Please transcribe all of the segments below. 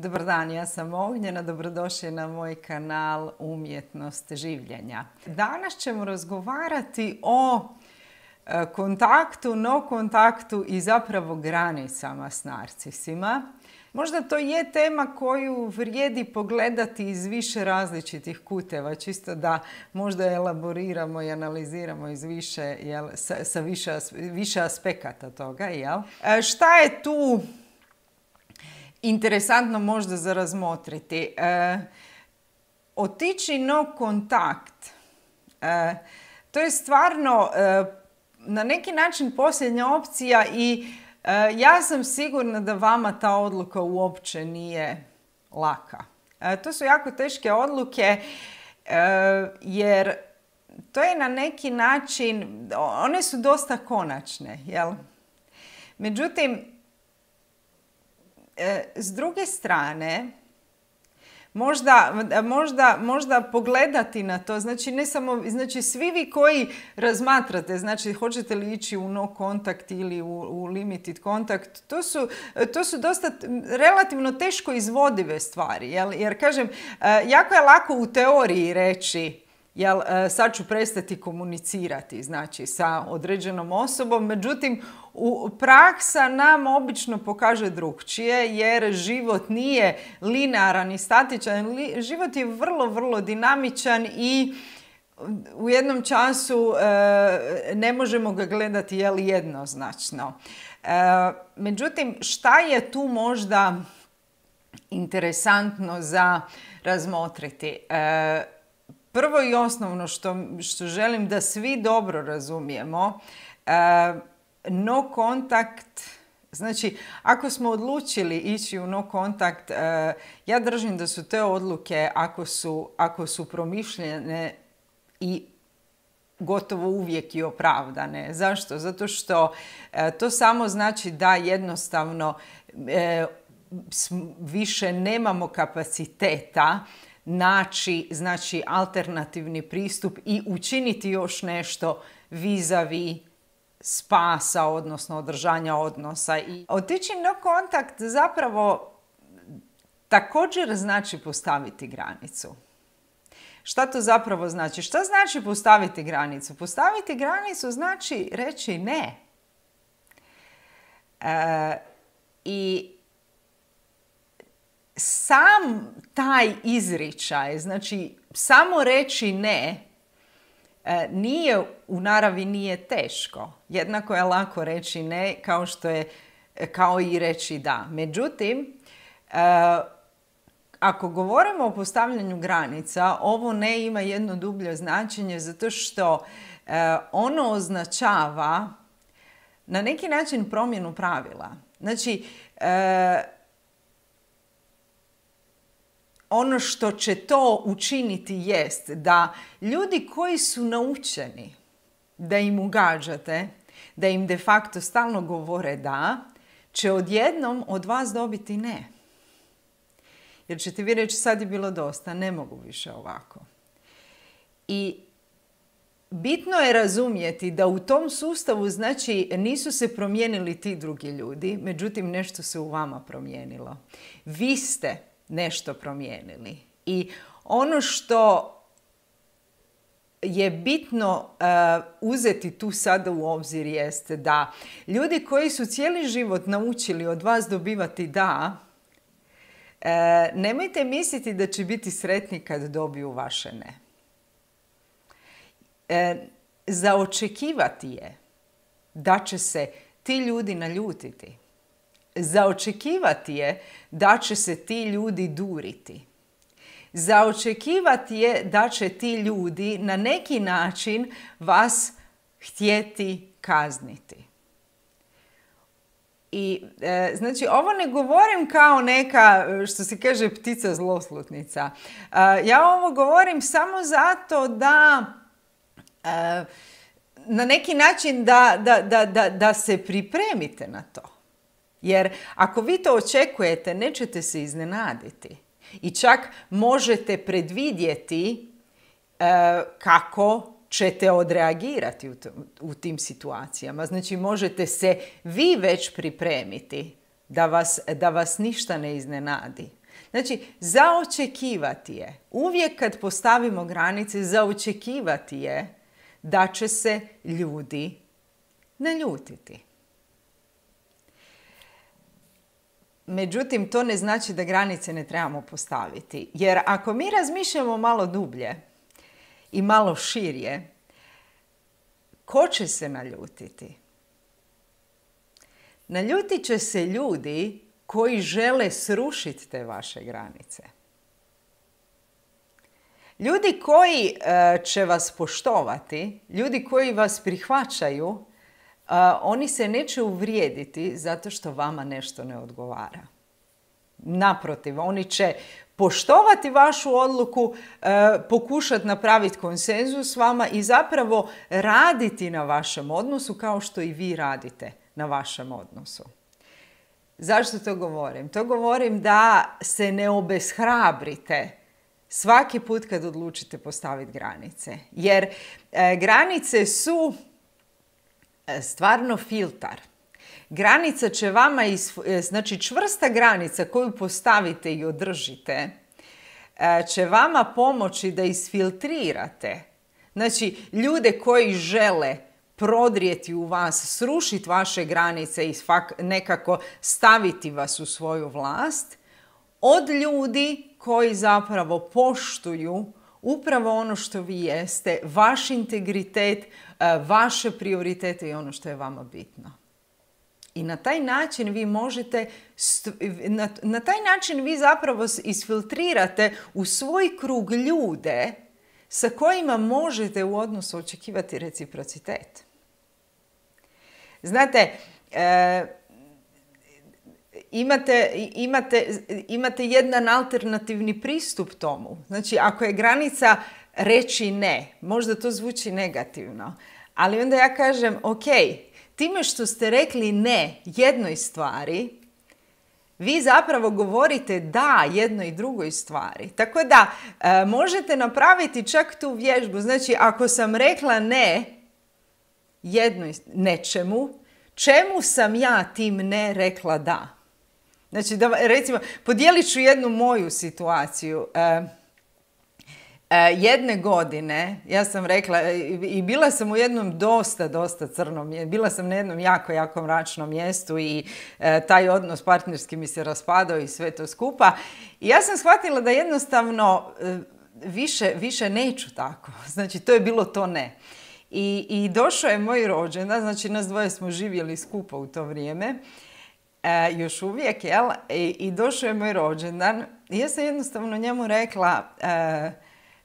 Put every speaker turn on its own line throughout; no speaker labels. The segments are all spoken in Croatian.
Dobar dan, ja sam Ognjena, dobrodošli na moj kanal Umjetnost življenja. Danas ćemo razgovarati o e, kontaktu, no kontaktu i zapravo granicama s narcisima. Možda to je tema koju vrijedi pogledati iz više različitih kuteva, čisto da možda elaboriramo i analiziramo iz više, jel, sa, više, više aspekata toga. Jel? E, šta je tu interesantno možda za razmotriti. E, otići no kontakt. E, to je stvarno e, na neki način posljednja opcija i e, ja sam sigurna da vama ta odluka uopće nije laka. E, to su jako teške odluke jer to je na neki način, one su dosta konačne, jel? Međutim, E, s druge strane, Možda, možda, možda, pogledati na to. Znači, ne samo, znači, svi vi koji razmatrate, znači, hoćete li ići u no kontakt ili u, limited kontakt, to su, to su dosta relativno teško izvodive stvari. Jer, kažem, e, jako je lako u teoriji reći jel e, sad ću prestati komunicirati znači sa određenom osobom međutim u praksa nam obično pokaže drugčije jer život nije linearan i statičan život je vrlo vrlo dinamičan i u jednom času e, ne možemo ga gledati jel jednoznačno e, međutim šta je tu možda interesantno za razmotriti prvo i osnovno što, što želim da svi dobro razumijemo, e, no kontakt Znači, ako smo odlučili ići u no kontakt, e, ja držim da su te odluke, ako su, ako su promišljene i gotovo uvijek i opravdane. Zašto? Zato što e, to samo znači da jednostavno više nemamo kapaciteta naći znači alternativni pristup i učiniti još nešto vizavi spasa, odnosno održanja odnosa. I otići na kontakt zapravo također znači postaviti granicu. Šta to zapravo znači? Šta znači postaviti granicu? Postaviti granicu znači reći ne. E, I sam taj izričaj, znači samo reći ne, e, nije u naravi nije teško. Jednako je lako reći ne kao što je e, kao i reći da. Međutim, e, ako govorimo o postavljanju granica, ovo ne ima jedno dublje značenje zato što ono označava na neki način promjenu pravila. Znači, ono što će to učiniti jest da ljudi koji su naučeni da im ugađate, da im de facto stalno govore da, će odjednom od vas dobiti ne. Jer ćete vi reći sad je bilo dosta, ne mogu više ovako. I bitno je razumjeti da u tom sustavu znači nisu se promijenili ti drugi ljudi, međutim nešto se u vama promijenilo. Vi ste nešto promijenili. I ono što je bitno eh, uzeti tu sada u obzir jeste da ljudi koji su cijeli život naučili od vas dobivati da, eh, nemojte misliti da će biti sretni kad dobiju vaše ne. Uh, eh, zaočekivati je da će se ti ljudi naljutiti zaočekivati je da će se ti ljudi duriti. Zaočekivati je da će ti ljudi na neki način vas htjeti kazniti. I e, znači ovo ne govorim kao neka e, što se kaže ptica zloslutnica. E, ja ovo govorim samo zato da na neki način da, da, da, da se pripremite na to. Jer ako vi to očekujete, nećete se iznenaditi. I čak možete predvidjeti e, kako ćete odreagirati u, u tim situacijama. Znači možete se vi već pripremiti da vas, da vas ništa ne iznenadi. Znači, zaočekivati je, uvijek kad postavimo granice, zaočekivati je da će se ljudi naljutiti. Međutim, to ne znači da granice ne trebamo postaviti. Jer ako mi razmišljamo malo dublje i malo širje, ko će se naljutiti? Naljutit će se ljudi koji žele srušiti te vaše granice. Ljudi koji e, će vas poštovati, ljudi koji vas prihvaćaju, oni se neće uvrijediti zato što vama nešto ne odgovara. Naprotiv, oni će poštovati vašu odluku, e, pokušati napraviti konsenzus s vama i zapravo raditi na vašem odnosu kao što i vi radite na vašem odnosu. Zašto to govorim? To govorim da se ne obeshrabrite svaki put kad odlučite postaviti granice. Jer e, granice su E, stvarno filtar. Granica će vama, e, znači čvrsta granica koju postavite i održite, e, će vama pomoći da isfiltrirate. Znači, ljude koji žele prodrijeti u vas, srušiti vaše granice i nekako staviti vas u svoju vlast, od ljudi koji zapravo poštuju upravo ono što vi jeste, vaš integritet, E, vaše prioritete i ono što je vama bitno. I na taj način vi možete, na, taj način vi zapravo isfiltrirate u svoj krug ljude sa kojima možete u odnosu očekivati reciprocitet. Znate, e, imate, imate, imate jedan alternativni pristup tomu. Znači, ako je granica reći ne. Možda to zvuči negativno. Ali onda ja kažem, ok, time što ste rekli ne jednoj stvari, vi zapravo govorite da jednoj i drugoj stvari. Tako da e, možete napraviti čak tu vježbu. Znači, ako sam rekla ne jednoj nečemu, čemu sam ja tim ne rekla da? Znači, da, recimo, podijelit ću jednu moju situaciju. E, E, jedne godine, ja sam rekla, e, i bila sam u jednom dosta, dosta crnom, bila sam na jednom jako, jako mračnom mjestu i e, taj odnos partnerski mi se raspadao i sve to skupa. I ja sam shvatila da jednostavno više, više neću tako. Znači, to je bilo to ne. I, došao je moj rođendan, znači nas dvoje smo živjeli skupa u to vrijeme, još uvijek, jel? I, i došao je moj rođendan. I ja sam jednostavno njemu rekla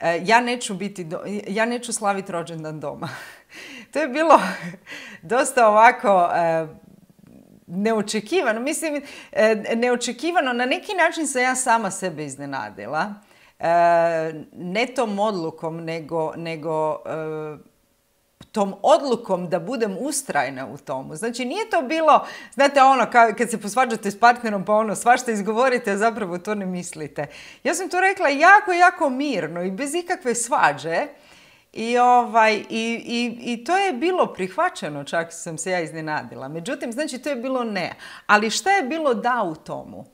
E, ja neću, biti ja neću slaviti rođendan doma. to je bilo dosta ovako e, neočekivano. Mislim, e, neočekivano, na neki način sam ja sama sebe iznenadila. Ne tom odlukom, nego, nego tom odlukom da budem ustrajna u tomu. Znači nije to bilo, znate ono kad se posvađate s partnerom pa ono svašta izgovorite, a zapravo to ne mislite. Ja sam to rekla jako, jako mirno i bez ikakve svađe. I, ovaj, i, i, i, to je bilo prihvaćeno, čak sam se ja iznenadila. Međutim, znači to je bilo ne. Ali šta je bilo da u tomu?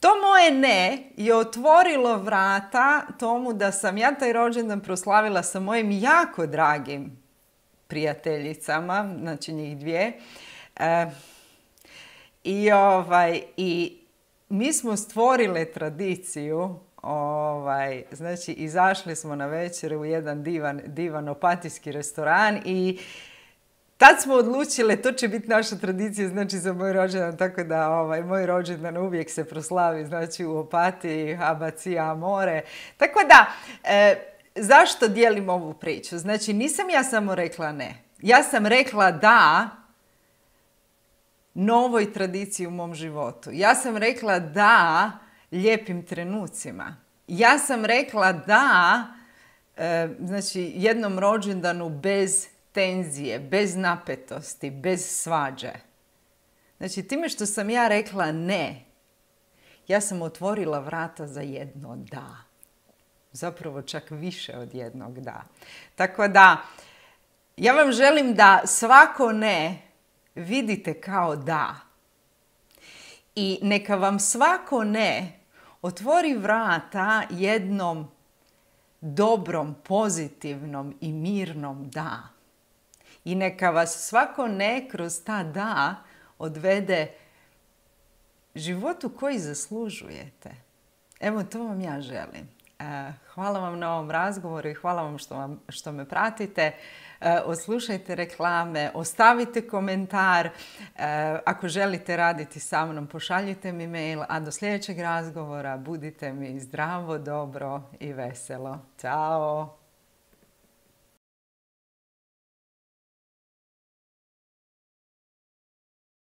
To moje ne je otvorilo vrata tomu da sam ja taj rođendan proslavila sa mojim jako dragim prijateljicama, znači njih dvije. E, I ovaj, i mi smo stvorile tradiciju Ovaj, znači, izašli smo na večer u jedan divan, divan opatijski restoran i tad smo odlučile, to će biti naša tradicija, znači za moj rođendan, tako da ovaj, moj rođendan uvijek se proslavi, znači u opatiji, abacija, more. Tako da, e, zašto dijelim ovu priču? Znači, nisam ja samo rekla ne. Ja sam rekla da novoj tradiciji u mom životu. Ja sam rekla da lijepim trenucima. Ja sam rekla da e, znači jednom rođendanu bez tenzije, bez napetosti, bez svađe. Znači time što sam ja rekla ne, ja sam otvorila vrata za jedno da. Zapravo čak više od jednog da. Tako da, ja vam želim da svako ne vidite kao da. I neka vam svako ne otvori vrata jednom dobrom, pozitivnom i mirnom da. I neka vas svako ne kroz ta da odvede životu koji zaslužujete. Evo to vam ja želim. E, hvala vam na ovom razgovoru i hvala vam što, što me pratite. E, oslušajte reklame, ostavite komentar. E, ako želite raditi sa mnom, pošaljite mi mail. A do sljedećeg razgovora budite mi zdravo, dobro i veselo. Ćao!